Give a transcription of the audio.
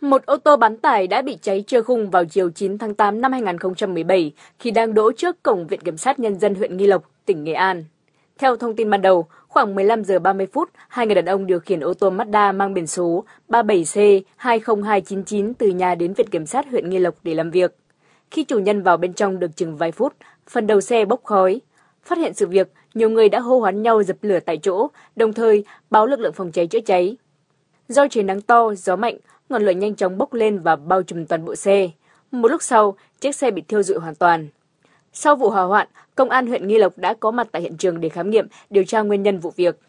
Một ô tô bán tải đã bị cháy trơ khung vào chiều 9 tháng 8 năm 2017 khi đang đỗ trước cổng Viện Kiểm sát Nhân dân huyện Nghi Lộc, tỉnh Nghệ An. Theo thông tin ban đầu, khoảng 15 giờ 30 phút, hai người đàn ông điều khiển ô tô Mazda mang biển số 37C20299 từ nhà đến Viện Kiểm sát huyện Nghi Lộc để làm việc. Khi chủ nhân vào bên trong được chừng vài phút, phần đầu xe bốc khói. Phát hiện sự việc, nhiều người đã hô hoán nhau dập lửa tại chỗ, đồng thời báo lực lượng phòng cháy chữa cháy. Do trời nắng to, gió mạnh, ngọn lửa nhanh chóng bốc lên và bao trùm toàn bộ xe. Một lúc sau, chiếc xe bị thiêu rụi hoàn toàn. Sau vụ hỏa hoạn, công an huyện Nghi Lộc đã có mặt tại hiện trường để khám nghiệm, điều tra nguyên nhân vụ việc.